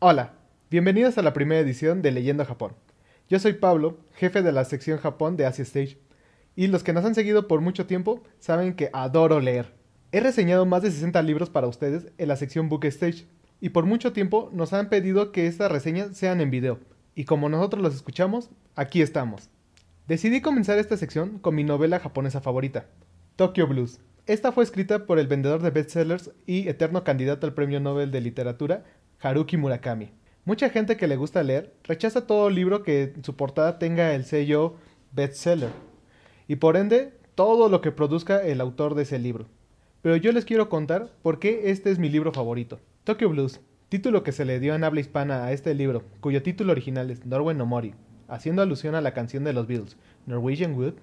Hola, bienvenidos a la primera edición de Leyendo Japón. Yo soy Pablo, jefe de la sección Japón de Asia Stage, y los que nos han seguido por mucho tiempo saben que adoro leer. He reseñado más de 60 libros para ustedes en la sección Book Stage, y por mucho tiempo nos han pedido que estas reseñas sean en video, y como nosotros los escuchamos, aquí estamos. Decidí comenzar esta sección con mi novela japonesa favorita, Tokyo Blues. Esta fue escrita por el vendedor de bestsellers y eterno candidato al Premio Nobel de Literatura, Haruki Murakami. Mucha gente que le gusta leer rechaza todo libro que en su portada tenga el sello bestseller y por ende todo lo que produzca el autor de ese libro. Pero yo les quiero contar por qué este es mi libro favorito. Tokyo Blues, título que se le dio en habla hispana a este libro, cuyo título original es no Nomori, haciendo alusión a la canción de los Beatles, Norwegian Wood,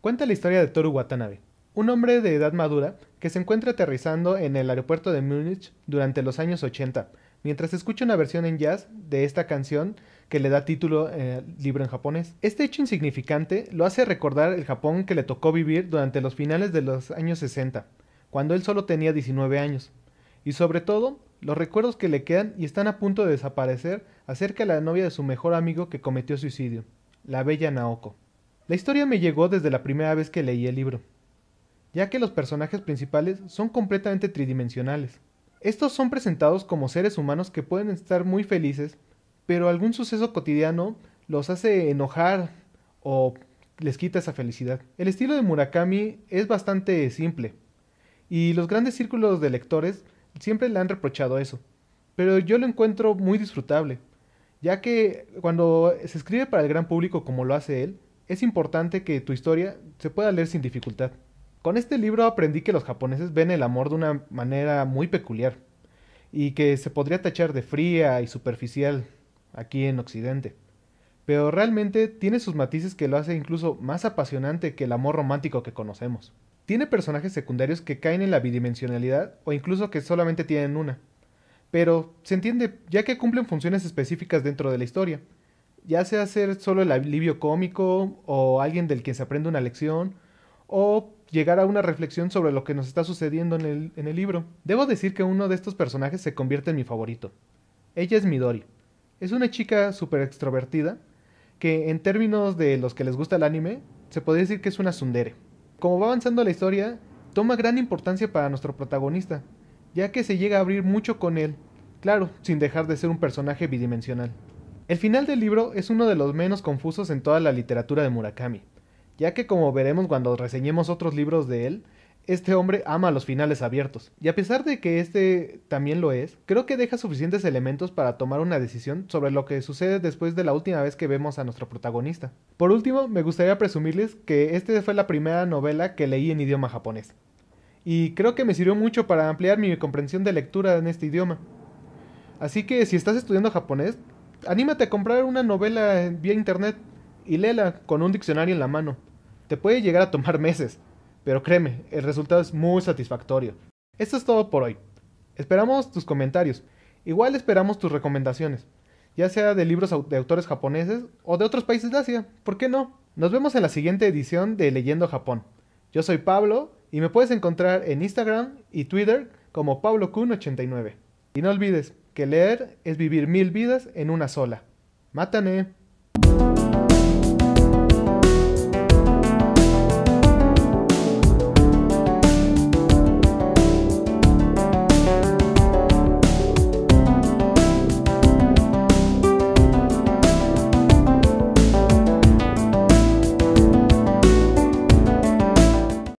cuenta la historia de Toru Watanabe, un hombre de edad madura que se encuentra aterrizando en el aeropuerto de Múnich durante los años 80, mientras escucha una versión en jazz de esta canción que le da título eh, libro en japonés. Este hecho insignificante lo hace recordar el Japón que le tocó vivir durante los finales de los años 60, cuando él solo tenía 19 años, y sobre todo los recuerdos que le quedan y están a punto de desaparecer acerca de la novia de su mejor amigo que cometió suicidio, la bella Naoko. La historia me llegó desde la primera vez que leí el libro, ya que los personajes principales son completamente tridimensionales. Estos son presentados como seres humanos que pueden estar muy felices, pero algún suceso cotidiano los hace enojar o les quita esa felicidad. El estilo de Murakami es bastante simple, y los grandes círculos de lectores siempre le han reprochado eso, pero yo lo encuentro muy disfrutable, ya que cuando se escribe para el gran público como lo hace él, es importante que tu historia se pueda leer sin dificultad. Con este libro aprendí que los japoneses ven el amor de una manera muy peculiar y que se podría tachar de fría y superficial aquí en Occidente. Pero realmente tiene sus matices que lo hace incluso más apasionante que el amor romántico que conocemos. Tiene personajes secundarios que caen en la bidimensionalidad o incluso que solamente tienen una. Pero se entiende ya que cumplen funciones específicas dentro de la historia. Ya sea ser solo el alivio cómico o alguien del quien se aprende una lección, o llegar a una reflexión sobre lo que nos está sucediendo en el, libro. Debo decir que uno de estos personajes se convierte en mi favorito. Ella es Midori. Es una chica super extrovertida que en términos de los que les gusta el anime, se podría decir que es una sundere. Como va avanzando la historia, toma gran importancia para nuestro protagonista, ya que se llega a abrir mucho con él, claro, sin dejar de ser un personaje bidimensional. El final del libro es uno de los menos confusos en toda la literatura de Murakami, ya que como veremos cuando reseñemos otros libros de él, este hombre ama los finales abiertos, y a pesar de que este también lo es, creo que deja suficientes elementos para tomar una decisión sobre lo que sucede después de la última vez que vemos a nuestro protagonista. Por último, me gustaría presumirles que esta fue la primera novela que leí en idioma japonés, y creo que me sirvió mucho para ampliar mi comprensión de lectura en este idioma. Así que si estás estudiando japonés, anímate a comprar una novela vía internet y léela con un diccionario en la mano. Te puede llegar a tomar meses, pero créeme, el resultado es muy satisfactorio. Esto es todo por hoy. Esperamos tus comentarios. Igual esperamos tus recomendaciones, ya sea de libros de autores japoneses o de otros países de Asia, ¿por qué no? Nos vemos en la siguiente edición de Leyendo Japón. Yo soy Pablo y me puedes encontrar en Instagram y Twitter como pablokun 89 Y no olvides que leer es vivir mil vidas en una sola. Mátane.